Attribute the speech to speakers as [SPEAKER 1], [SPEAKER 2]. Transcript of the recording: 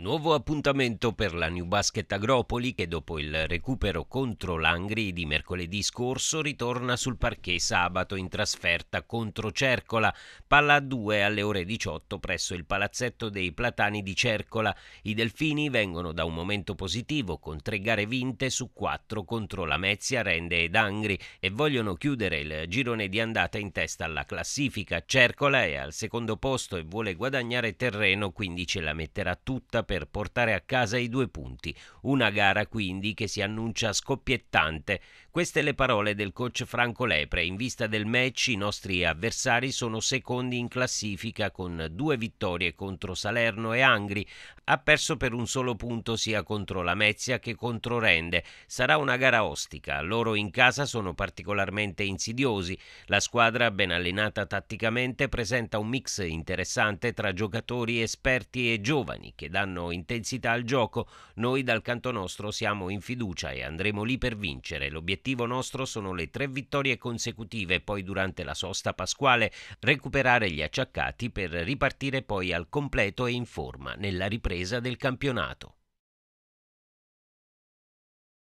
[SPEAKER 1] Nuovo appuntamento per la New Basket Agropoli che dopo il recupero contro l'Angri di mercoledì scorso ritorna sul parquet sabato in trasferta contro Cercola, palla a 2 alle ore 18 presso il palazzetto dei Platani di Cercola. I Delfini vengono da un momento positivo con tre gare vinte su quattro contro la Mezia, Rende ed Angri e vogliono chiudere il girone di andata in testa alla classifica. Cercola è al secondo posto e vuole guadagnare terreno quindi ce la metterà tutta per portare a casa i due punti. Una gara quindi che si annuncia scoppiettante. Queste le parole del coach Franco Lepre. In vista del match i nostri avversari sono secondi in classifica con due vittorie contro Salerno e Angri. Ha perso per un solo punto sia contro Lamezia che contro Rende. Sarà una gara ostica. Loro in casa sono particolarmente insidiosi. La squadra, ben allenata tatticamente, presenta un mix interessante tra giocatori esperti e giovani che danno danno intensità al gioco. Noi dal canto nostro siamo in fiducia e andremo lì per vincere. L'obiettivo nostro sono le tre vittorie consecutive, poi durante la sosta pasquale recuperare gli acciaccati per ripartire poi al completo e in forma nella ripresa del campionato.